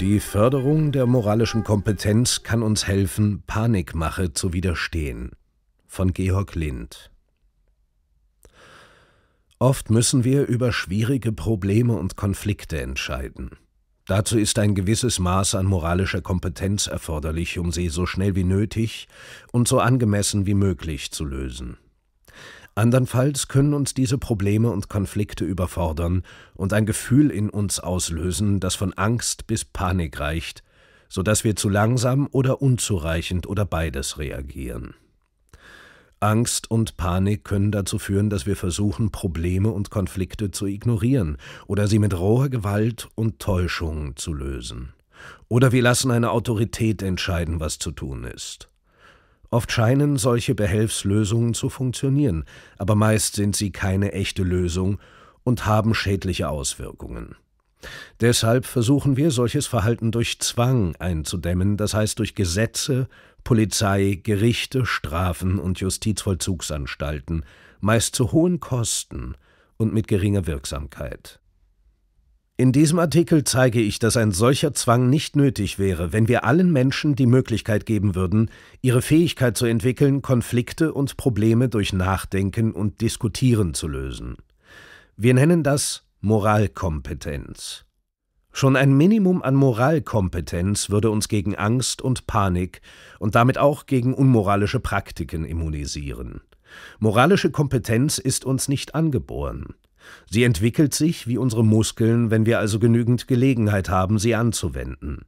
Die Förderung der moralischen Kompetenz kann uns helfen, Panikmache zu widerstehen. Von Georg Lind. Oft müssen wir über schwierige Probleme und Konflikte entscheiden. Dazu ist ein gewisses Maß an moralischer Kompetenz erforderlich, um sie so schnell wie nötig und so angemessen wie möglich zu lösen. Andernfalls können uns diese Probleme und Konflikte überfordern und ein Gefühl in uns auslösen, das von Angst bis Panik reicht, so dass wir zu langsam oder unzureichend oder beides reagieren. Angst und Panik können dazu führen, dass wir versuchen, Probleme und Konflikte zu ignorieren oder sie mit roher Gewalt und Täuschung zu lösen. Oder wir lassen eine Autorität entscheiden, was zu tun ist. Oft scheinen solche Behelfslösungen zu funktionieren, aber meist sind sie keine echte Lösung und haben schädliche Auswirkungen. Deshalb versuchen wir, solches Verhalten durch Zwang einzudämmen, das heißt durch Gesetze, Polizei, Gerichte, Strafen und Justizvollzugsanstalten, meist zu hohen Kosten und mit geringer Wirksamkeit. In diesem Artikel zeige ich, dass ein solcher Zwang nicht nötig wäre, wenn wir allen Menschen die Möglichkeit geben würden, ihre Fähigkeit zu entwickeln, Konflikte und Probleme durch Nachdenken und Diskutieren zu lösen. Wir nennen das Moralkompetenz. Schon ein Minimum an Moralkompetenz würde uns gegen Angst und Panik und damit auch gegen unmoralische Praktiken immunisieren. Moralische Kompetenz ist uns nicht angeboren. Sie entwickelt sich wie unsere Muskeln, wenn wir also genügend Gelegenheit haben, sie anzuwenden.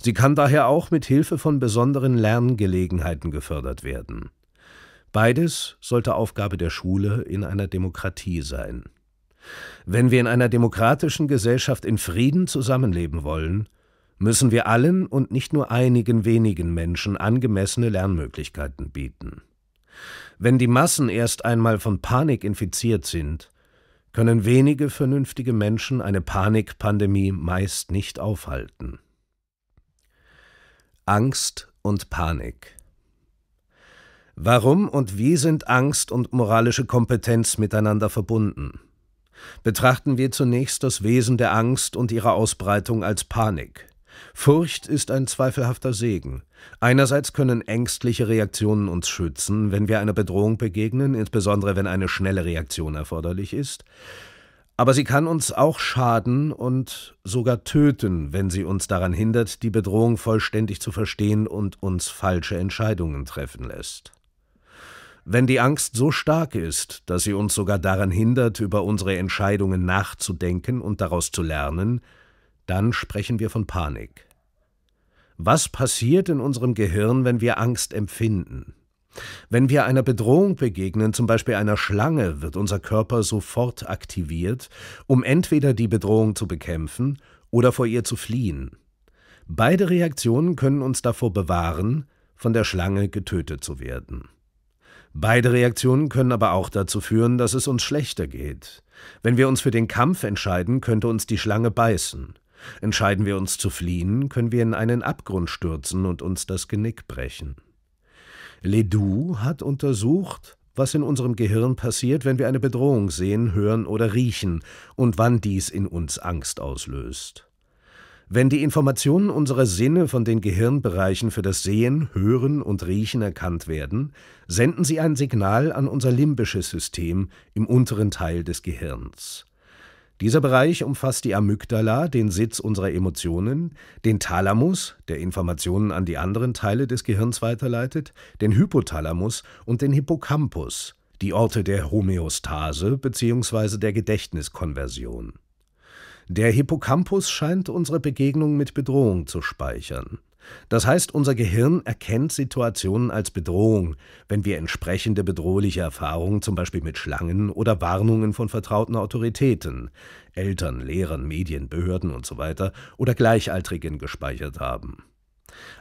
Sie kann daher auch mit Hilfe von besonderen Lerngelegenheiten gefördert werden. Beides sollte Aufgabe der Schule in einer Demokratie sein. Wenn wir in einer demokratischen Gesellschaft in Frieden zusammenleben wollen, müssen wir allen und nicht nur einigen wenigen Menschen angemessene Lernmöglichkeiten bieten. Wenn die Massen erst einmal von Panik infiziert sind, können wenige vernünftige Menschen eine Panikpandemie meist nicht aufhalten. Angst und Panik Warum und wie sind Angst und moralische Kompetenz miteinander verbunden? Betrachten wir zunächst das Wesen der Angst und ihre Ausbreitung als Panik. Furcht ist ein zweifelhafter Segen. Einerseits können ängstliche Reaktionen uns schützen, wenn wir einer Bedrohung begegnen, insbesondere wenn eine schnelle Reaktion erforderlich ist, aber sie kann uns auch schaden und sogar töten, wenn sie uns daran hindert, die Bedrohung vollständig zu verstehen und uns falsche Entscheidungen treffen lässt. Wenn die Angst so stark ist, dass sie uns sogar daran hindert, über unsere Entscheidungen nachzudenken und daraus zu lernen, dann sprechen wir von Panik. Was passiert in unserem Gehirn, wenn wir Angst empfinden? Wenn wir einer Bedrohung begegnen, zum Beispiel einer Schlange, wird unser Körper sofort aktiviert, um entweder die Bedrohung zu bekämpfen oder vor ihr zu fliehen. Beide Reaktionen können uns davor bewahren, von der Schlange getötet zu werden. Beide Reaktionen können aber auch dazu führen, dass es uns schlechter geht. Wenn wir uns für den Kampf entscheiden, könnte uns die Schlange beißen. Entscheiden wir uns zu fliehen, können wir in einen Abgrund stürzen und uns das Genick brechen. Ledoux hat untersucht, was in unserem Gehirn passiert, wenn wir eine Bedrohung sehen, hören oder riechen und wann dies in uns Angst auslöst. Wenn die Informationen unserer Sinne von den Gehirnbereichen für das Sehen, Hören und Riechen erkannt werden, senden sie ein Signal an unser limbisches System im unteren Teil des Gehirns. Dieser Bereich umfasst die Amygdala, den Sitz unserer Emotionen, den Thalamus, der Informationen an die anderen Teile des Gehirns weiterleitet, den Hypothalamus und den Hippocampus, die Orte der Homöostase bzw. der Gedächtniskonversion. Der Hippocampus scheint unsere Begegnung mit Bedrohung zu speichern. Das heißt, unser Gehirn erkennt Situationen als Bedrohung, wenn wir entsprechende bedrohliche Erfahrungen zum Beispiel mit Schlangen oder Warnungen von vertrauten Autoritäten, Eltern, Lehrern, Medien, Behörden usw. So oder Gleichaltrigen gespeichert haben.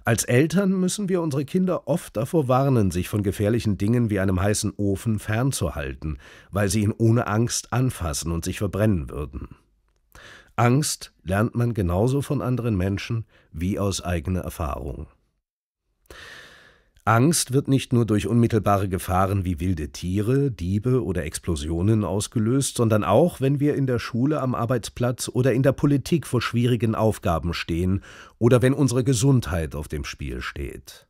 Als Eltern müssen wir unsere Kinder oft davor warnen, sich von gefährlichen Dingen wie einem heißen Ofen fernzuhalten, weil sie ihn ohne Angst anfassen und sich verbrennen würden. Angst lernt man genauso von anderen Menschen wie aus eigener Erfahrung. Angst wird nicht nur durch unmittelbare Gefahren wie wilde Tiere, Diebe oder Explosionen ausgelöst, sondern auch, wenn wir in der Schule, am Arbeitsplatz oder in der Politik vor schwierigen Aufgaben stehen oder wenn unsere Gesundheit auf dem Spiel steht.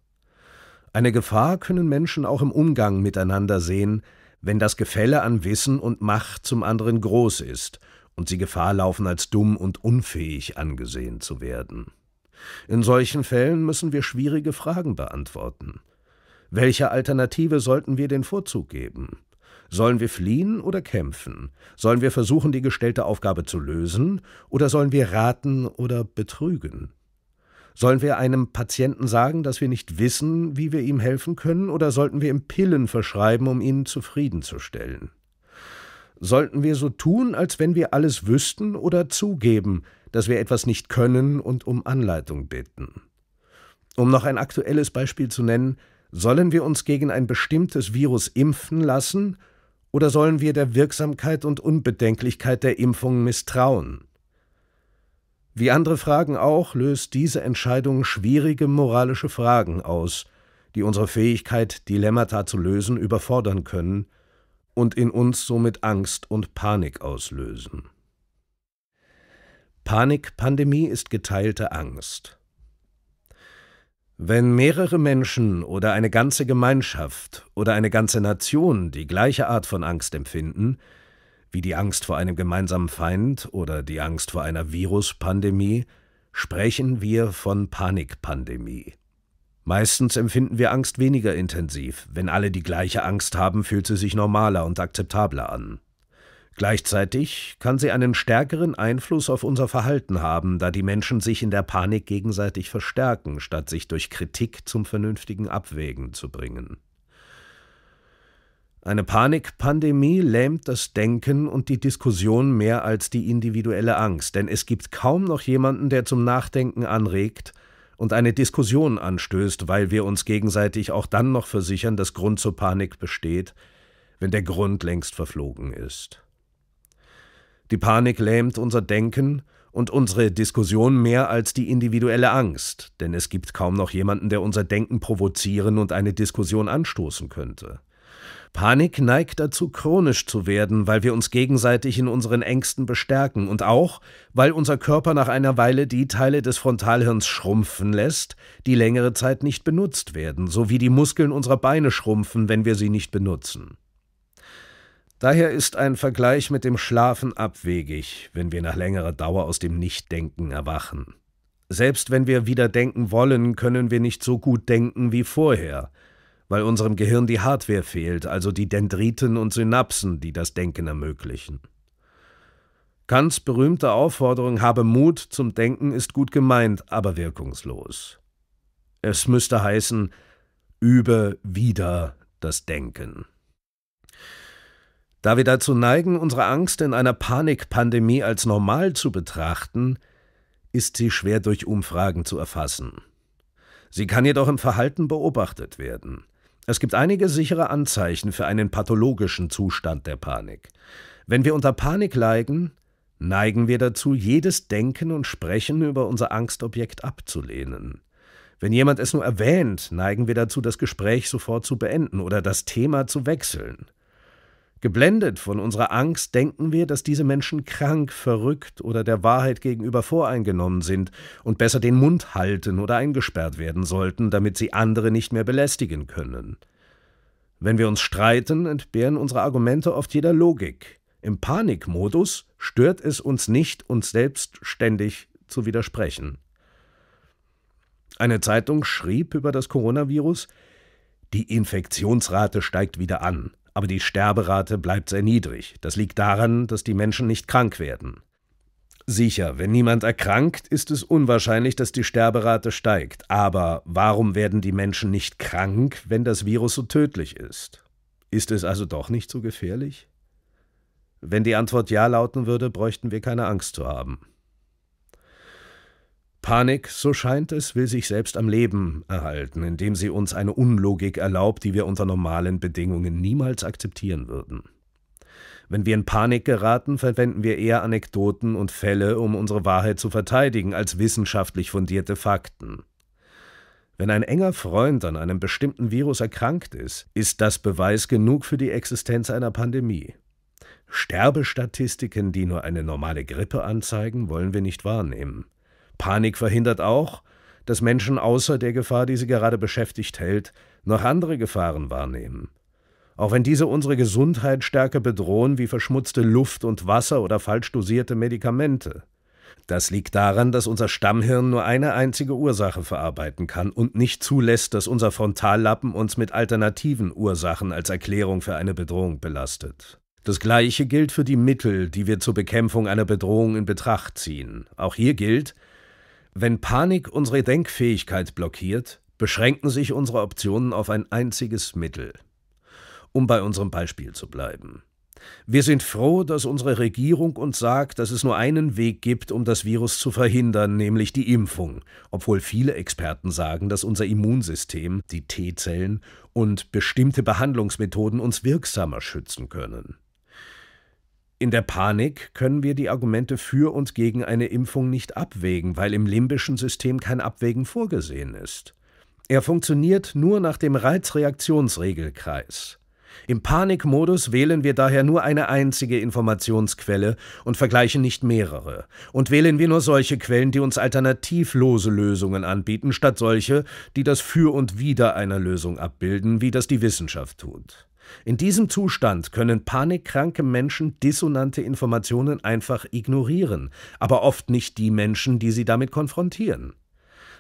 Eine Gefahr können Menschen auch im Umgang miteinander sehen, wenn das Gefälle an Wissen und Macht zum anderen groß ist und sie Gefahr laufen, als dumm und unfähig angesehen zu werden. In solchen Fällen müssen wir schwierige Fragen beantworten. Welcher Alternative sollten wir den Vorzug geben? Sollen wir fliehen oder kämpfen? Sollen wir versuchen, die gestellte Aufgabe zu lösen, oder sollen wir raten oder betrügen? Sollen wir einem Patienten sagen, dass wir nicht wissen, wie wir ihm helfen können, oder sollten wir ihm Pillen verschreiben, um ihn zufriedenzustellen? sollten wir so tun, als wenn wir alles wüssten oder zugeben, dass wir etwas nicht können und um Anleitung bitten. Um noch ein aktuelles Beispiel zu nennen, sollen wir uns gegen ein bestimmtes Virus impfen lassen oder sollen wir der Wirksamkeit und Unbedenklichkeit der Impfung misstrauen? Wie andere Fragen auch, löst diese Entscheidung schwierige moralische Fragen aus, die unsere Fähigkeit, Dilemmata zu lösen, überfordern können, und in uns somit Angst und Panik auslösen. Panikpandemie ist geteilte Angst. Wenn mehrere Menschen oder eine ganze Gemeinschaft oder eine ganze Nation die gleiche Art von Angst empfinden, wie die Angst vor einem gemeinsamen Feind oder die Angst vor einer Viruspandemie, sprechen wir von Panikpandemie. Meistens empfinden wir Angst weniger intensiv. Wenn alle die gleiche Angst haben, fühlt sie sich normaler und akzeptabler an. Gleichzeitig kann sie einen stärkeren Einfluss auf unser Verhalten haben, da die Menschen sich in der Panik gegenseitig verstärken, statt sich durch Kritik zum vernünftigen Abwägen zu bringen. Eine Panikpandemie lähmt das Denken und die Diskussion mehr als die individuelle Angst, denn es gibt kaum noch jemanden, der zum Nachdenken anregt und eine Diskussion anstößt, weil wir uns gegenseitig auch dann noch versichern, dass Grund zur Panik besteht, wenn der Grund längst verflogen ist. Die Panik lähmt unser Denken und unsere Diskussion mehr als die individuelle Angst, denn es gibt kaum noch jemanden, der unser Denken provozieren und eine Diskussion anstoßen könnte. Panik neigt dazu, chronisch zu werden, weil wir uns gegenseitig in unseren Ängsten bestärken und auch, weil unser Körper nach einer Weile die Teile des Frontalhirns schrumpfen lässt, die längere Zeit nicht benutzt werden, sowie die Muskeln unserer Beine schrumpfen, wenn wir sie nicht benutzen. Daher ist ein Vergleich mit dem Schlafen abwegig, wenn wir nach längerer Dauer aus dem Nichtdenken erwachen. Selbst wenn wir wieder denken wollen, können wir nicht so gut denken wie vorher weil unserem Gehirn die Hardware fehlt, also die Dendriten und Synapsen, die das Denken ermöglichen. Kants berühmte Aufforderung habe Mut zum Denken ist gut gemeint, aber wirkungslos. Es müsste heißen, übe wieder das Denken. Da wir dazu neigen, unsere Angst in einer Panikpandemie als normal zu betrachten, ist sie schwer durch Umfragen zu erfassen. Sie kann jedoch im Verhalten beobachtet werden. Es gibt einige sichere Anzeichen für einen pathologischen Zustand der Panik. Wenn wir unter Panik leiden, neigen wir dazu, jedes Denken und Sprechen über unser Angstobjekt abzulehnen. Wenn jemand es nur erwähnt, neigen wir dazu, das Gespräch sofort zu beenden oder das Thema zu wechseln. Geblendet von unserer Angst denken wir, dass diese Menschen krank, verrückt oder der Wahrheit gegenüber voreingenommen sind und besser den Mund halten oder eingesperrt werden sollten, damit sie andere nicht mehr belästigen können. Wenn wir uns streiten, entbehren unsere Argumente oft jeder Logik. Im Panikmodus stört es uns nicht, uns selbst ständig zu widersprechen. Eine Zeitung schrieb über das Coronavirus, die Infektionsrate steigt wieder an aber die Sterberate bleibt sehr niedrig. Das liegt daran, dass die Menschen nicht krank werden. Sicher, wenn niemand erkrankt, ist es unwahrscheinlich, dass die Sterberate steigt. Aber warum werden die Menschen nicht krank, wenn das Virus so tödlich ist? Ist es also doch nicht so gefährlich? Wenn die Antwort Ja lauten würde, bräuchten wir keine Angst zu haben. Panik, so scheint es, will sich selbst am Leben erhalten, indem sie uns eine Unlogik erlaubt, die wir unter normalen Bedingungen niemals akzeptieren würden. Wenn wir in Panik geraten, verwenden wir eher Anekdoten und Fälle, um unsere Wahrheit zu verteidigen, als wissenschaftlich fundierte Fakten. Wenn ein enger Freund an einem bestimmten Virus erkrankt ist, ist das Beweis genug für die Existenz einer Pandemie. Sterbestatistiken, die nur eine normale Grippe anzeigen, wollen wir nicht wahrnehmen. Panik verhindert auch, dass Menschen außer der Gefahr, die sie gerade beschäftigt hält, noch andere Gefahren wahrnehmen. Auch wenn diese unsere Gesundheit stärker bedrohen wie verschmutzte Luft und Wasser oder falsch dosierte Medikamente. Das liegt daran, dass unser Stammhirn nur eine einzige Ursache verarbeiten kann und nicht zulässt, dass unser Frontallappen uns mit alternativen Ursachen als Erklärung für eine Bedrohung belastet. Das Gleiche gilt für die Mittel, die wir zur Bekämpfung einer Bedrohung in Betracht ziehen. Auch hier gilt, wenn Panik unsere Denkfähigkeit blockiert, beschränken sich unsere Optionen auf ein einziges Mittel. Um bei unserem Beispiel zu bleiben. Wir sind froh, dass unsere Regierung uns sagt, dass es nur einen Weg gibt, um das Virus zu verhindern, nämlich die Impfung, obwohl viele Experten sagen, dass unser Immunsystem, die T-Zellen und bestimmte Behandlungsmethoden uns wirksamer schützen können. In der Panik können wir die Argumente für und gegen eine Impfung nicht abwägen, weil im limbischen System kein Abwägen vorgesehen ist. Er funktioniert nur nach dem Reizreaktionsregelkreis. Im Panikmodus wählen wir daher nur eine einzige Informationsquelle und vergleichen nicht mehrere. Und wählen wir nur solche Quellen, die uns alternativlose Lösungen anbieten, statt solche, die das Für und Wider einer Lösung abbilden, wie das die Wissenschaft tut. In diesem Zustand können panikkranke Menschen dissonante Informationen einfach ignorieren, aber oft nicht die Menschen, die sie damit konfrontieren.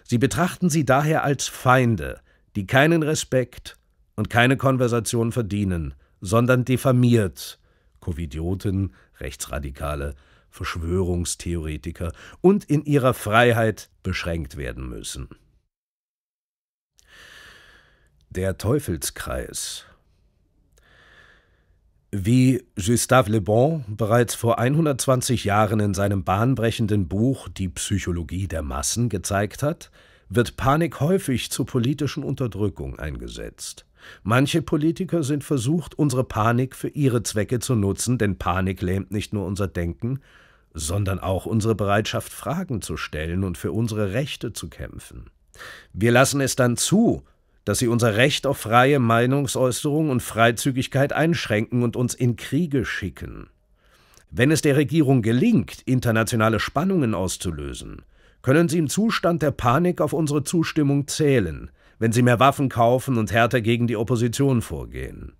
Sie betrachten sie daher als Feinde, die keinen Respekt und keine Konversation verdienen, sondern diffamiert, Covidioten, Rechtsradikale, Verschwörungstheoretiker und in ihrer Freiheit beschränkt werden müssen. Der Teufelskreis wie Gustave Le Bon bereits vor 120 Jahren in seinem bahnbrechenden Buch Die Psychologie der Massen gezeigt hat, wird Panik häufig zur politischen Unterdrückung eingesetzt. Manche Politiker sind versucht, unsere Panik für ihre Zwecke zu nutzen, denn Panik lähmt nicht nur unser Denken, sondern auch unsere Bereitschaft, Fragen zu stellen und für unsere Rechte zu kämpfen. Wir lassen es dann zu, dass sie unser Recht auf freie Meinungsäußerung und Freizügigkeit einschränken und uns in Kriege schicken. Wenn es der Regierung gelingt, internationale Spannungen auszulösen, können sie im Zustand der Panik auf unsere Zustimmung zählen, wenn sie mehr Waffen kaufen und härter gegen die Opposition vorgehen.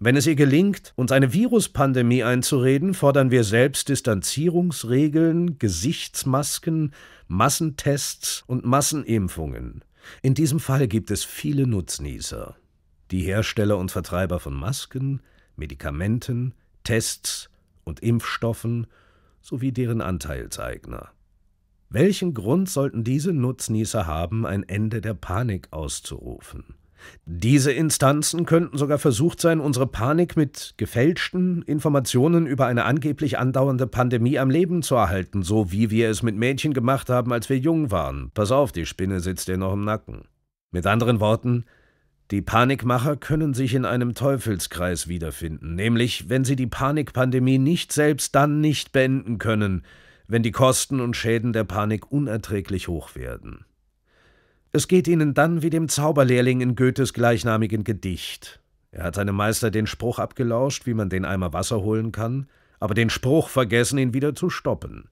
Wenn es ihr gelingt, uns eine Viruspandemie einzureden, fordern wir selbst Distanzierungsregeln, Gesichtsmasken, Massentests und Massenimpfungen. In diesem Fall gibt es viele Nutznießer. Die Hersteller und Vertreiber von Masken, Medikamenten, Tests und Impfstoffen sowie deren Anteilseigner. Welchen Grund sollten diese Nutznießer haben, ein Ende der Panik auszurufen? Diese Instanzen könnten sogar versucht sein, unsere Panik mit gefälschten Informationen über eine angeblich andauernde Pandemie am Leben zu erhalten, so wie wir es mit Mädchen gemacht haben, als wir jung waren. Pass auf, die Spinne sitzt dir noch im Nacken. Mit anderen Worten, die Panikmacher können sich in einem Teufelskreis wiederfinden, nämlich wenn sie die Panikpandemie nicht selbst dann nicht beenden können, wenn die Kosten und Schäden der Panik unerträglich hoch werden. Es geht ihnen dann wie dem Zauberlehrling in Goethes gleichnamigen Gedicht. Er hat seinem Meister den Spruch abgelauscht, wie man den Eimer Wasser holen kann, aber den Spruch vergessen, ihn wieder zu stoppen.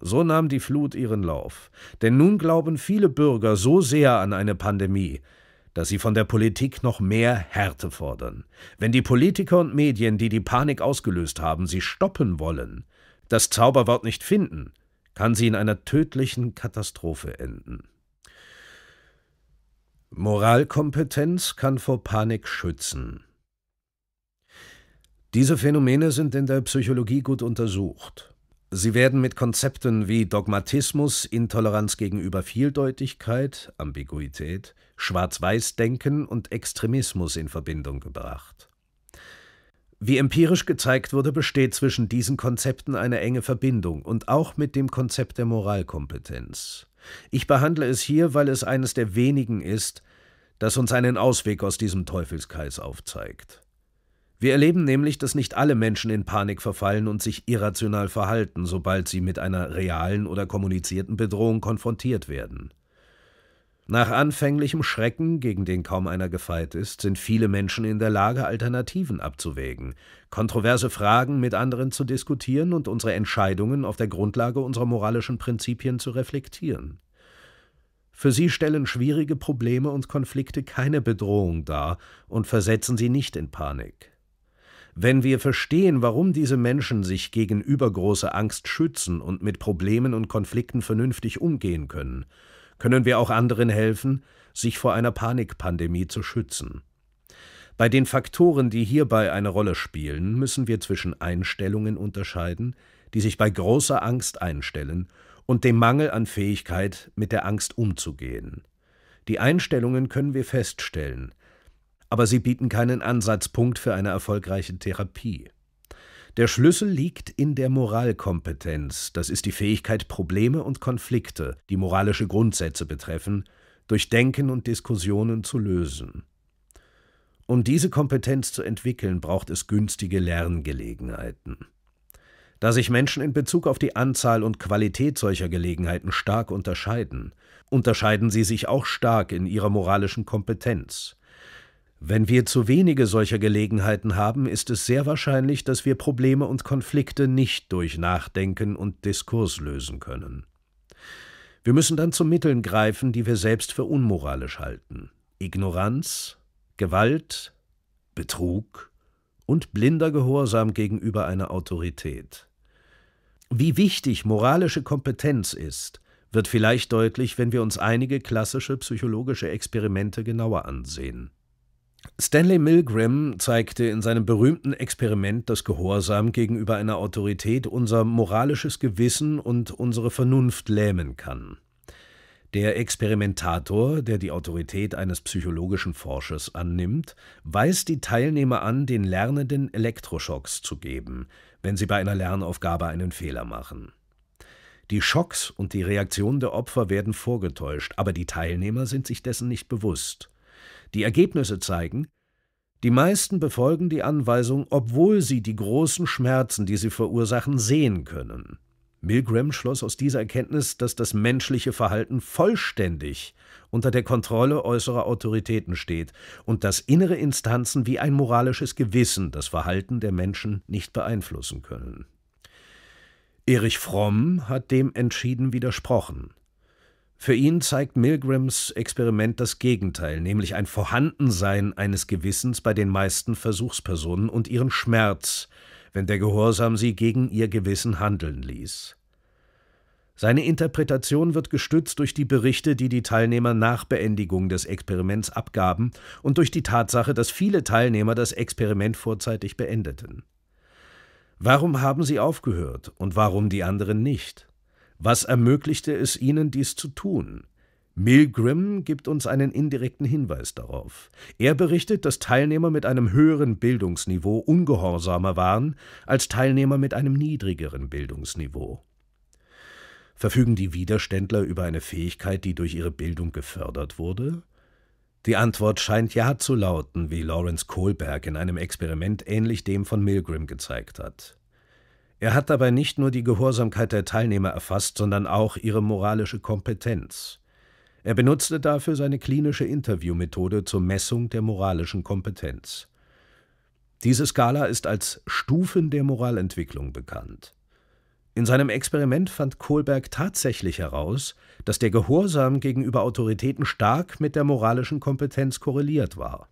So nahm die Flut ihren Lauf. Denn nun glauben viele Bürger so sehr an eine Pandemie, dass sie von der Politik noch mehr Härte fordern. Wenn die Politiker und Medien, die die Panik ausgelöst haben, sie stoppen wollen, das Zauberwort nicht finden, kann sie in einer tödlichen Katastrophe enden. Moralkompetenz kann vor Panik schützen. Diese Phänomene sind in der Psychologie gut untersucht. Sie werden mit Konzepten wie Dogmatismus, Intoleranz gegenüber Vieldeutigkeit, Ambiguität, Schwarz-Weiß-Denken und Extremismus in Verbindung gebracht. Wie empirisch gezeigt wurde, besteht zwischen diesen Konzepten eine enge Verbindung und auch mit dem Konzept der Moralkompetenz. Ich behandle es hier, weil es eines der wenigen ist, das uns einen Ausweg aus diesem Teufelskreis aufzeigt. Wir erleben nämlich, dass nicht alle Menschen in Panik verfallen und sich irrational verhalten, sobald sie mit einer realen oder kommunizierten Bedrohung konfrontiert werden. Nach anfänglichem Schrecken, gegen den kaum einer gefeit ist, sind viele Menschen in der Lage, Alternativen abzuwägen, kontroverse Fragen mit anderen zu diskutieren und unsere Entscheidungen auf der Grundlage unserer moralischen Prinzipien zu reflektieren. Für sie stellen schwierige Probleme und Konflikte keine Bedrohung dar und versetzen sie nicht in Panik. Wenn wir verstehen, warum diese Menschen sich gegen übergroße Angst schützen und mit Problemen und Konflikten vernünftig umgehen können, können wir auch anderen helfen, sich vor einer Panikpandemie zu schützen. Bei den Faktoren, die hierbei eine Rolle spielen, müssen wir zwischen Einstellungen unterscheiden, die sich bei großer Angst einstellen, und dem Mangel an Fähigkeit, mit der Angst umzugehen. Die Einstellungen können wir feststellen, aber sie bieten keinen Ansatzpunkt für eine erfolgreiche Therapie. Der Schlüssel liegt in der Moralkompetenz, das ist die Fähigkeit, Probleme und Konflikte, die moralische Grundsätze betreffen, durch Denken und Diskussionen zu lösen. Um diese Kompetenz zu entwickeln, braucht es günstige Lerngelegenheiten. Da sich Menschen in Bezug auf die Anzahl und Qualität solcher Gelegenheiten stark unterscheiden, unterscheiden sie sich auch stark in ihrer moralischen Kompetenz. Wenn wir zu wenige solcher Gelegenheiten haben, ist es sehr wahrscheinlich, dass wir Probleme und Konflikte nicht durch Nachdenken und Diskurs lösen können. Wir müssen dann zu Mitteln greifen, die wir selbst für unmoralisch halten. Ignoranz, Gewalt, Betrug und blinder Gehorsam gegenüber einer Autorität. Wie wichtig moralische Kompetenz ist, wird vielleicht deutlich, wenn wir uns einige klassische psychologische Experimente genauer ansehen. Stanley Milgram zeigte in seinem berühmten Experiment, dass Gehorsam gegenüber einer Autorität unser moralisches Gewissen und unsere Vernunft lähmen kann. Der Experimentator, der die Autorität eines psychologischen Forschers annimmt, weist die Teilnehmer an, den Lernenden Elektroschocks zu geben, wenn sie bei einer Lernaufgabe einen Fehler machen. Die Schocks und die Reaktion der Opfer werden vorgetäuscht, aber die Teilnehmer sind sich dessen nicht bewusst. Die Ergebnisse zeigen, die meisten befolgen die Anweisung, obwohl sie die großen Schmerzen, die sie verursachen, sehen können. Milgram schloss aus dieser Erkenntnis, dass das menschliche Verhalten vollständig unter der Kontrolle äußerer Autoritäten steht und dass innere Instanzen wie ein moralisches Gewissen das Verhalten der Menschen nicht beeinflussen können. Erich Fromm hat dem entschieden widersprochen. Für ihn zeigt Milgrams Experiment das Gegenteil, nämlich ein Vorhandensein eines Gewissens bei den meisten Versuchspersonen und ihren Schmerz, wenn der Gehorsam sie gegen ihr Gewissen handeln ließ. Seine Interpretation wird gestützt durch die Berichte, die die Teilnehmer nach Beendigung des Experiments abgaben und durch die Tatsache, dass viele Teilnehmer das Experiment vorzeitig beendeten. Warum haben sie aufgehört und warum die anderen nicht? Was ermöglichte es ihnen, dies zu tun? Milgrim gibt uns einen indirekten Hinweis darauf. Er berichtet, dass Teilnehmer mit einem höheren Bildungsniveau ungehorsamer waren als Teilnehmer mit einem niedrigeren Bildungsniveau. Verfügen die Widerständler über eine Fähigkeit, die durch ihre Bildung gefördert wurde? Die Antwort scheint ja zu lauten, wie Lawrence Kohlberg in einem Experiment ähnlich dem von Milgrim gezeigt hat. Er hat dabei nicht nur die Gehorsamkeit der Teilnehmer erfasst, sondern auch ihre moralische Kompetenz. Er benutzte dafür seine klinische Interviewmethode zur Messung der moralischen Kompetenz. Diese Skala ist als Stufen der Moralentwicklung bekannt. In seinem Experiment fand Kohlberg tatsächlich heraus, dass der Gehorsam gegenüber Autoritäten stark mit der moralischen Kompetenz korreliert war.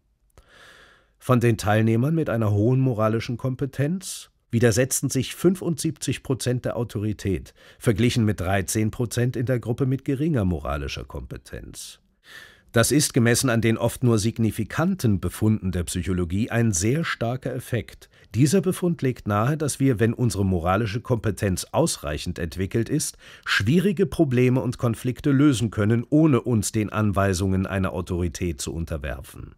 Von den Teilnehmern mit einer hohen moralischen Kompetenz widersetzten sich 75 Prozent der Autorität, verglichen mit 13 Prozent in der Gruppe mit geringer moralischer Kompetenz. Das ist gemessen an den oft nur signifikanten Befunden der Psychologie ein sehr starker Effekt. Dieser Befund legt nahe, dass wir, wenn unsere moralische Kompetenz ausreichend entwickelt ist, schwierige Probleme und Konflikte lösen können, ohne uns den Anweisungen einer Autorität zu unterwerfen.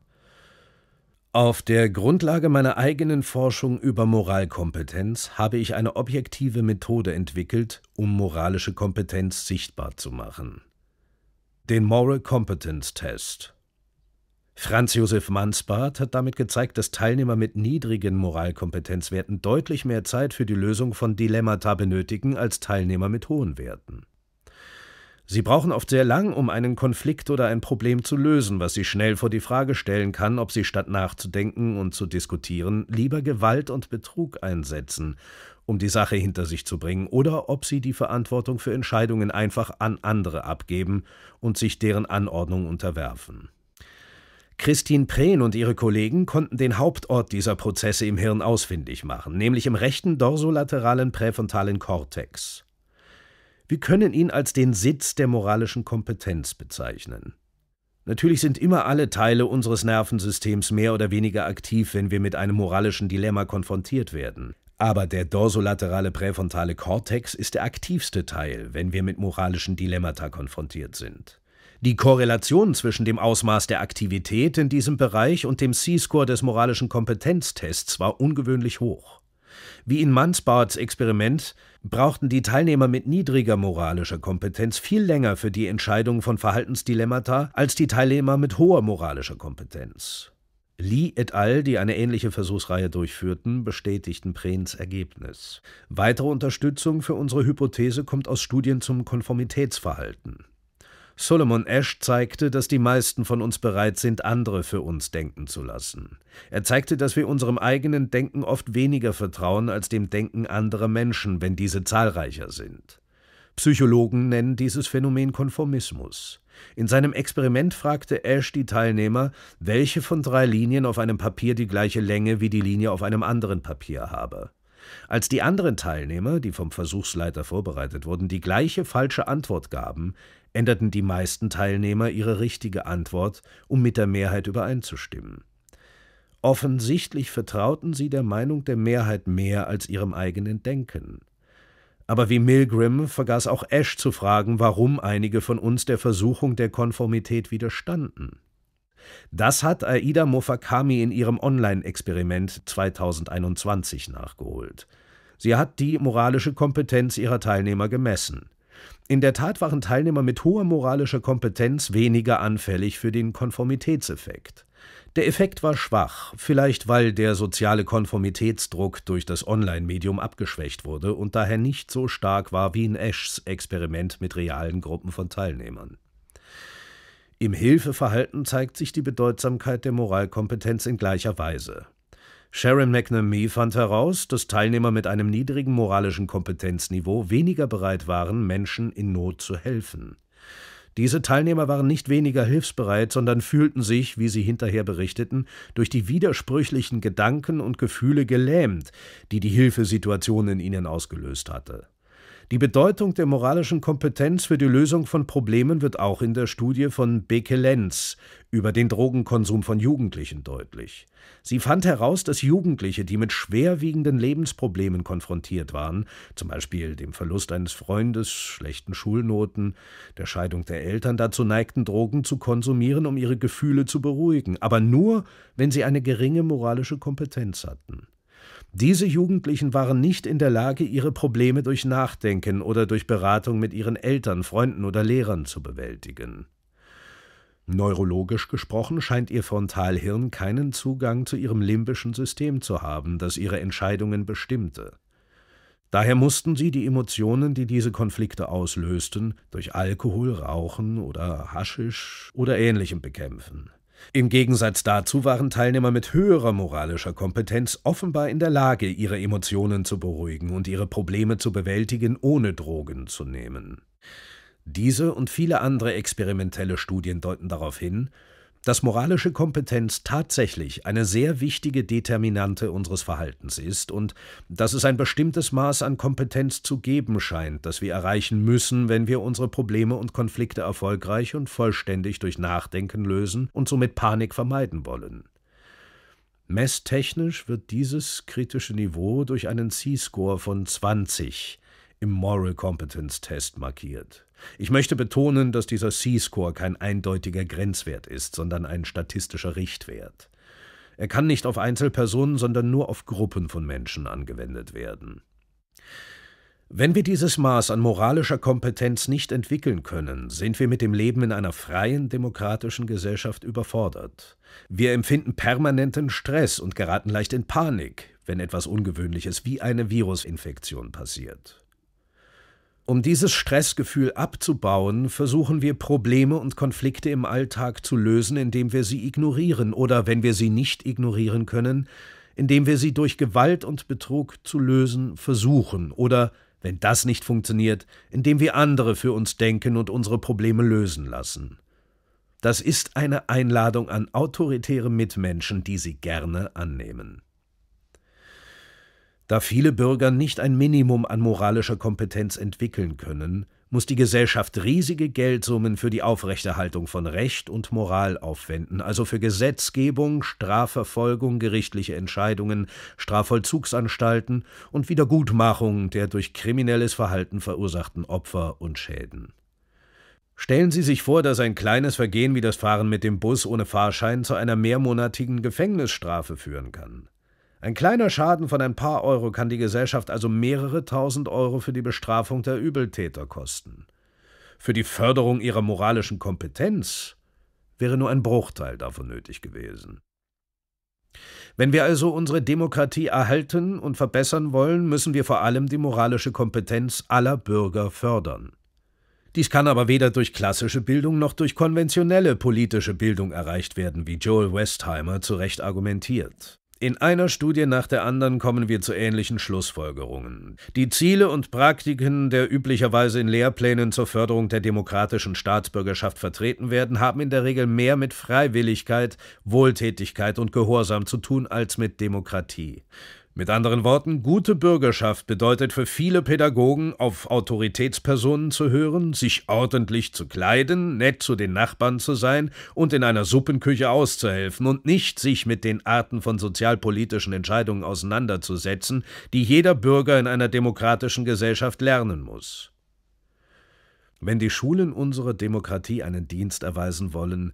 Auf der Grundlage meiner eigenen Forschung über Moralkompetenz habe ich eine objektive Methode entwickelt, um moralische Kompetenz sichtbar zu machen. Den Moral Competence Test. Franz Josef Mansbart hat damit gezeigt, dass Teilnehmer mit niedrigen Moralkompetenzwerten deutlich mehr Zeit für die Lösung von Dilemmata benötigen als Teilnehmer mit hohen Werten Sie brauchen oft sehr lang, um einen Konflikt oder ein Problem zu lösen, was sie schnell vor die Frage stellen kann, ob sie statt nachzudenken und zu diskutieren lieber Gewalt und Betrug einsetzen, um die Sache hinter sich zu bringen, oder ob sie die Verantwortung für Entscheidungen einfach an andere abgeben und sich deren Anordnung unterwerfen. Christine Prehn und ihre Kollegen konnten den Hauptort dieser Prozesse im Hirn ausfindig machen, nämlich im rechten dorsolateralen präfrontalen Kortex. Wir können ihn als den Sitz der moralischen Kompetenz bezeichnen. Natürlich sind immer alle Teile unseres Nervensystems mehr oder weniger aktiv, wenn wir mit einem moralischen Dilemma konfrontiert werden. Aber der dorsolaterale präfrontale Kortex ist der aktivste Teil, wenn wir mit moralischen Dilemmata konfrontiert sind. Die Korrelation zwischen dem Ausmaß der Aktivität in diesem Bereich und dem C-Score des moralischen Kompetenztests war ungewöhnlich hoch. Wie in Mansbarts Experiment brauchten die Teilnehmer mit niedriger moralischer Kompetenz viel länger für die Entscheidung von Verhaltensdilemmata als die Teilnehmer mit hoher moralischer Kompetenz. Lee et al., die eine ähnliche Versuchsreihe durchführten, bestätigten Prehns Ergebnis. Weitere Unterstützung für unsere Hypothese kommt aus Studien zum Konformitätsverhalten. Solomon Ash zeigte, dass die meisten von uns bereit sind, andere für uns denken zu lassen. Er zeigte, dass wir unserem eigenen Denken oft weniger vertrauen als dem Denken anderer Menschen, wenn diese zahlreicher sind. Psychologen nennen dieses Phänomen Konformismus. In seinem Experiment fragte Ash die Teilnehmer, welche von drei Linien auf einem Papier die gleiche Länge wie die Linie auf einem anderen Papier habe. Als die anderen Teilnehmer, die vom Versuchsleiter vorbereitet wurden, die gleiche falsche Antwort gaben, änderten die meisten Teilnehmer ihre richtige Antwort, um mit der Mehrheit übereinzustimmen. Offensichtlich vertrauten sie der Meinung der Mehrheit mehr als ihrem eigenen Denken. Aber wie Milgrim vergaß auch Ash zu fragen, warum einige von uns der Versuchung der Konformität widerstanden. Das hat Aida Mofakami in ihrem Online-Experiment 2021 nachgeholt. Sie hat die moralische Kompetenz ihrer Teilnehmer gemessen. In der Tat waren Teilnehmer mit hoher moralischer Kompetenz weniger anfällig für den Konformitätseffekt. Der Effekt war schwach, vielleicht weil der soziale Konformitätsdruck durch das Online-Medium abgeschwächt wurde und daher nicht so stark war wie in Eschs Experiment mit realen Gruppen von Teilnehmern. Im Hilfeverhalten zeigt sich die Bedeutsamkeit der Moralkompetenz in gleicher Weise. Sharon McNamee fand heraus, dass Teilnehmer mit einem niedrigen moralischen Kompetenzniveau weniger bereit waren, Menschen in Not zu helfen. Diese Teilnehmer waren nicht weniger hilfsbereit, sondern fühlten sich, wie sie hinterher berichteten, durch die widersprüchlichen Gedanken und Gefühle gelähmt, die die Hilfesituation in ihnen ausgelöst hatte. Die Bedeutung der moralischen Kompetenz für die Lösung von Problemen wird auch in der Studie von Beke Lenz über den Drogenkonsum von Jugendlichen deutlich. Sie fand heraus, dass Jugendliche, die mit schwerwiegenden Lebensproblemen konfrontiert waren, zum Beispiel dem Verlust eines Freundes, schlechten Schulnoten, der Scheidung der Eltern, dazu neigten, Drogen zu konsumieren, um ihre Gefühle zu beruhigen, aber nur, wenn sie eine geringe moralische Kompetenz hatten. Diese Jugendlichen waren nicht in der Lage, ihre Probleme durch Nachdenken oder durch Beratung mit ihren Eltern, Freunden oder Lehrern zu bewältigen. Neurologisch gesprochen scheint ihr Frontalhirn keinen Zugang zu ihrem limbischen System zu haben, das ihre Entscheidungen bestimmte. Daher mussten sie die Emotionen, die diese Konflikte auslösten, durch Alkohol, Rauchen oder Haschisch oder ähnlichem bekämpfen. Im Gegensatz dazu waren Teilnehmer mit höherer moralischer Kompetenz offenbar in der Lage, ihre Emotionen zu beruhigen und ihre Probleme zu bewältigen, ohne Drogen zu nehmen. Diese und viele andere experimentelle Studien deuten darauf hin, dass moralische Kompetenz tatsächlich eine sehr wichtige Determinante unseres Verhaltens ist und dass es ein bestimmtes Maß an Kompetenz zu geben scheint, das wir erreichen müssen, wenn wir unsere Probleme und Konflikte erfolgreich und vollständig durch Nachdenken lösen und somit Panik vermeiden wollen. Messtechnisch wird dieses kritische Niveau durch einen C-Score von 20 im Moral Competence Test markiert. Ich möchte betonen, dass dieser C-Score kein eindeutiger Grenzwert ist, sondern ein statistischer Richtwert. Er kann nicht auf Einzelpersonen, sondern nur auf Gruppen von Menschen angewendet werden. Wenn wir dieses Maß an moralischer Kompetenz nicht entwickeln können, sind wir mit dem Leben in einer freien, demokratischen Gesellschaft überfordert. Wir empfinden permanenten Stress und geraten leicht in Panik, wenn etwas Ungewöhnliches wie eine Virusinfektion passiert. Um dieses Stressgefühl abzubauen, versuchen wir Probleme und Konflikte im Alltag zu lösen, indem wir sie ignorieren oder, wenn wir sie nicht ignorieren können, indem wir sie durch Gewalt und Betrug zu lösen versuchen oder, wenn das nicht funktioniert, indem wir andere für uns denken und unsere Probleme lösen lassen. Das ist eine Einladung an autoritäre Mitmenschen, die sie gerne annehmen. Da viele Bürger nicht ein Minimum an moralischer Kompetenz entwickeln können, muss die Gesellschaft riesige Geldsummen für die Aufrechterhaltung von Recht und Moral aufwenden, also für Gesetzgebung, Strafverfolgung, gerichtliche Entscheidungen, Strafvollzugsanstalten und Wiedergutmachung der durch kriminelles Verhalten verursachten Opfer und Schäden. Stellen Sie sich vor, dass ein kleines Vergehen wie das Fahren mit dem Bus ohne Fahrschein zu einer mehrmonatigen Gefängnisstrafe führen kann. Ein kleiner Schaden von ein paar Euro kann die Gesellschaft also mehrere tausend Euro für die Bestrafung der Übeltäter kosten. Für die Förderung ihrer moralischen Kompetenz wäre nur ein Bruchteil davon nötig gewesen. Wenn wir also unsere Demokratie erhalten und verbessern wollen, müssen wir vor allem die moralische Kompetenz aller Bürger fördern. Dies kann aber weder durch klassische Bildung noch durch konventionelle politische Bildung erreicht werden, wie Joel Westheimer zu Recht argumentiert. In einer Studie nach der anderen kommen wir zu ähnlichen Schlussfolgerungen. Die Ziele und Praktiken, der üblicherweise in Lehrplänen zur Förderung der demokratischen Staatsbürgerschaft vertreten werden, haben in der Regel mehr mit Freiwilligkeit, Wohltätigkeit und Gehorsam zu tun als mit Demokratie. Mit anderen Worten, gute Bürgerschaft bedeutet für viele Pädagogen, auf Autoritätspersonen zu hören, sich ordentlich zu kleiden, nett zu den Nachbarn zu sein und in einer Suppenküche auszuhelfen und nicht sich mit den Arten von sozialpolitischen Entscheidungen auseinanderzusetzen, die jeder Bürger in einer demokratischen Gesellschaft lernen muss. Wenn die Schulen unserer Demokratie einen Dienst erweisen wollen,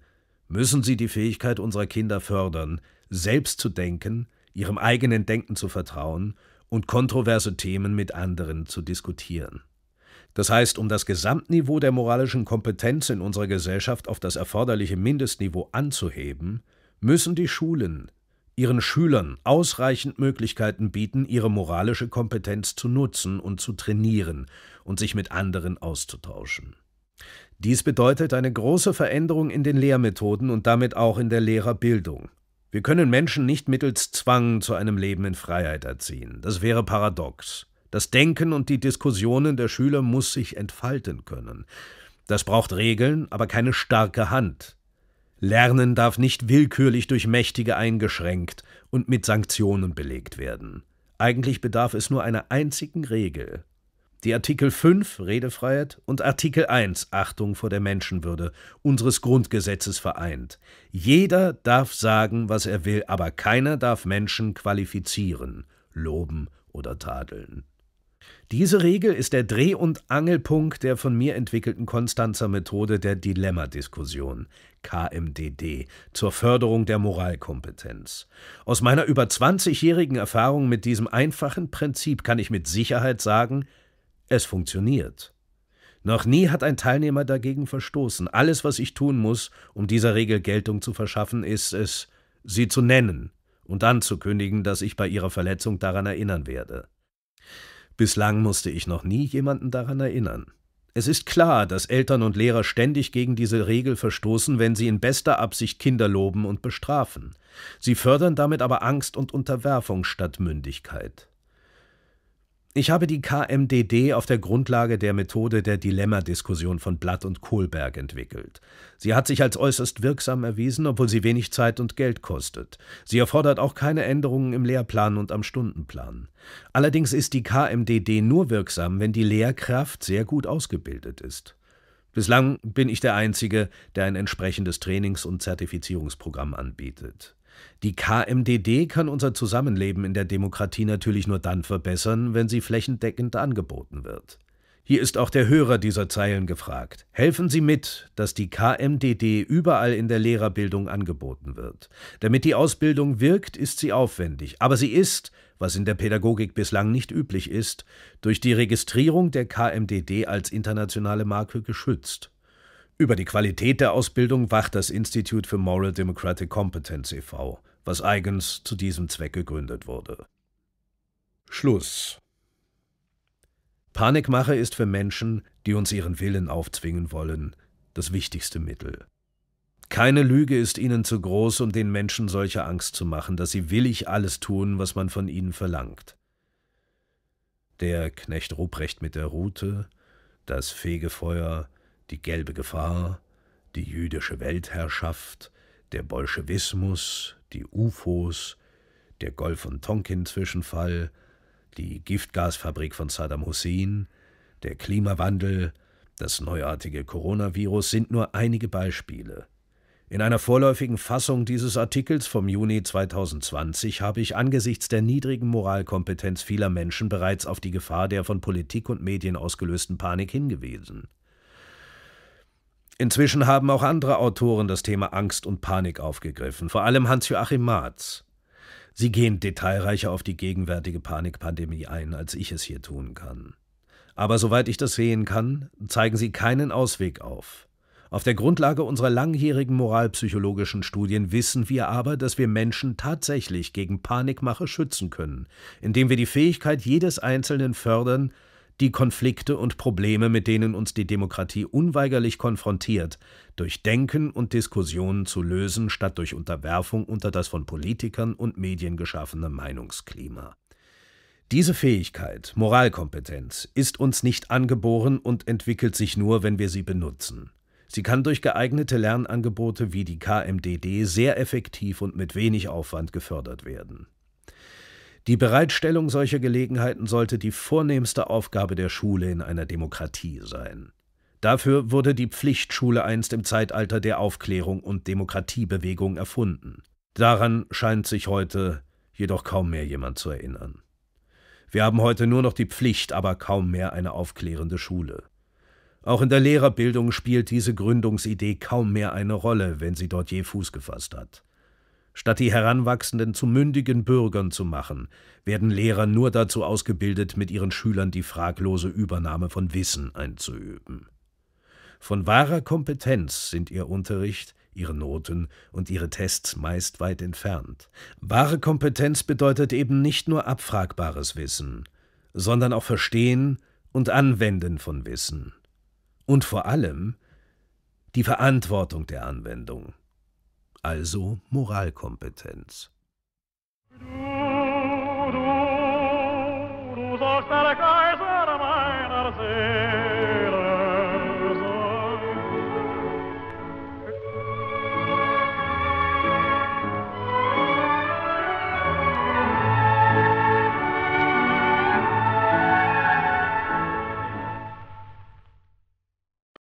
müssen sie die Fähigkeit unserer Kinder fördern, selbst zu denken, ihrem eigenen Denken zu vertrauen und kontroverse Themen mit anderen zu diskutieren. Das heißt, um das Gesamtniveau der moralischen Kompetenz in unserer Gesellschaft auf das erforderliche Mindestniveau anzuheben, müssen die Schulen ihren Schülern ausreichend Möglichkeiten bieten, ihre moralische Kompetenz zu nutzen und zu trainieren und sich mit anderen auszutauschen. Dies bedeutet eine große Veränderung in den Lehrmethoden und damit auch in der Lehrerbildung. Wir können Menschen nicht mittels Zwang zu einem Leben in Freiheit erziehen. Das wäre paradox. Das Denken und die Diskussionen der Schüler muss sich entfalten können. Das braucht Regeln, aber keine starke Hand. Lernen darf nicht willkürlich durch Mächtige eingeschränkt und mit Sanktionen belegt werden. Eigentlich bedarf es nur einer einzigen Regel, die Artikel 5 Redefreiheit und Artikel 1 Achtung vor der Menschenwürde unseres Grundgesetzes vereint. Jeder darf sagen, was er will, aber keiner darf Menschen qualifizieren, loben oder tadeln. Diese Regel ist der Dreh- und Angelpunkt der von mir entwickelten Konstanzer Methode der Dilemmadiskussion KMDD zur Förderung der Moralkompetenz. Aus meiner über 20-jährigen Erfahrung mit diesem einfachen Prinzip kann ich mit Sicherheit sagen, es funktioniert. Noch nie hat ein Teilnehmer dagegen verstoßen. Alles, was ich tun muss, um dieser Regel Geltung zu verschaffen, ist es, sie zu nennen und anzukündigen, dass ich bei ihrer Verletzung daran erinnern werde. Bislang musste ich noch nie jemanden daran erinnern. Es ist klar, dass Eltern und Lehrer ständig gegen diese Regel verstoßen, wenn sie in bester Absicht Kinder loben und bestrafen. Sie fördern damit aber Angst und Unterwerfung statt Mündigkeit. Ich habe die KMDD auf der Grundlage der Methode der Dilemma-Diskussion von Blatt und Kohlberg entwickelt. Sie hat sich als äußerst wirksam erwiesen, obwohl sie wenig Zeit und Geld kostet. Sie erfordert auch keine Änderungen im Lehrplan und am Stundenplan. Allerdings ist die KMDD nur wirksam, wenn die Lehrkraft sehr gut ausgebildet ist. Bislang bin ich der Einzige, der ein entsprechendes Trainings- und Zertifizierungsprogramm anbietet. Die KMDD kann unser Zusammenleben in der Demokratie natürlich nur dann verbessern, wenn sie flächendeckend angeboten wird. Hier ist auch der Hörer dieser Zeilen gefragt. Helfen Sie mit, dass die KMDD überall in der Lehrerbildung angeboten wird. Damit die Ausbildung wirkt, ist sie aufwendig, aber sie ist, was in der Pädagogik bislang nicht üblich ist, durch die Registrierung der KMDD als internationale Marke geschützt. Über die Qualität der Ausbildung wacht das Institute for Moral Democratic Competence e.V., was eigens zu diesem Zweck gegründet wurde. Schluss. Panikmache ist für Menschen, die uns ihren Willen aufzwingen wollen, das wichtigste Mittel. Keine Lüge ist ihnen zu groß, um den Menschen solche Angst zu machen, dass sie willig alles tun, was man von ihnen verlangt. Der Knecht Ruprecht mit der Rute, das Fegefeuer, die gelbe Gefahr, die jüdische Weltherrschaft, der Bolschewismus, die UFOs, der Golf- und Tonkin-Zwischenfall, die Giftgasfabrik von Saddam Hussein, der Klimawandel, das neuartige Coronavirus sind nur einige Beispiele. In einer vorläufigen Fassung dieses Artikels vom Juni 2020 habe ich angesichts der niedrigen Moralkompetenz vieler Menschen bereits auf die Gefahr der von Politik und Medien ausgelösten Panik hingewiesen. Inzwischen haben auch andere Autoren das Thema Angst und Panik aufgegriffen, vor allem Hans-Joachim Marz. Sie gehen detailreicher auf die gegenwärtige Panikpandemie ein, als ich es hier tun kann. Aber soweit ich das sehen kann, zeigen sie keinen Ausweg auf. Auf der Grundlage unserer langjährigen moralpsychologischen Studien wissen wir aber, dass wir Menschen tatsächlich gegen Panikmache schützen können, indem wir die Fähigkeit jedes Einzelnen fördern, die Konflikte und Probleme, mit denen uns die Demokratie unweigerlich konfrontiert, durch Denken und Diskussionen zu lösen, statt durch Unterwerfung unter das von Politikern und Medien geschaffene Meinungsklima. Diese Fähigkeit, Moralkompetenz, ist uns nicht angeboren und entwickelt sich nur, wenn wir sie benutzen. Sie kann durch geeignete Lernangebote wie die KMDD sehr effektiv und mit wenig Aufwand gefördert werden. Die Bereitstellung solcher Gelegenheiten sollte die vornehmste Aufgabe der Schule in einer Demokratie sein. Dafür wurde die Pflichtschule einst im Zeitalter der Aufklärung und Demokratiebewegung erfunden. Daran scheint sich heute jedoch kaum mehr jemand zu erinnern. Wir haben heute nur noch die Pflicht, aber kaum mehr eine aufklärende Schule. Auch in der Lehrerbildung spielt diese Gründungsidee kaum mehr eine Rolle, wenn sie dort je Fuß gefasst hat. Statt die Heranwachsenden zu mündigen Bürgern zu machen, werden Lehrer nur dazu ausgebildet, mit ihren Schülern die fraglose Übernahme von Wissen einzuüben. Von wahrer Kompetenz sind ihr Unterricht, ihre Noten und ihre Tests meist weit entfernt. Wahre Kompetenz bedeutet eben nicht nur abfragbares Wissen, sondern auch Verstehen und Anwenden von Wissen. Und vor allem die Verantwortung der Anwendung also Moralkompetenz. Du, du, du sollst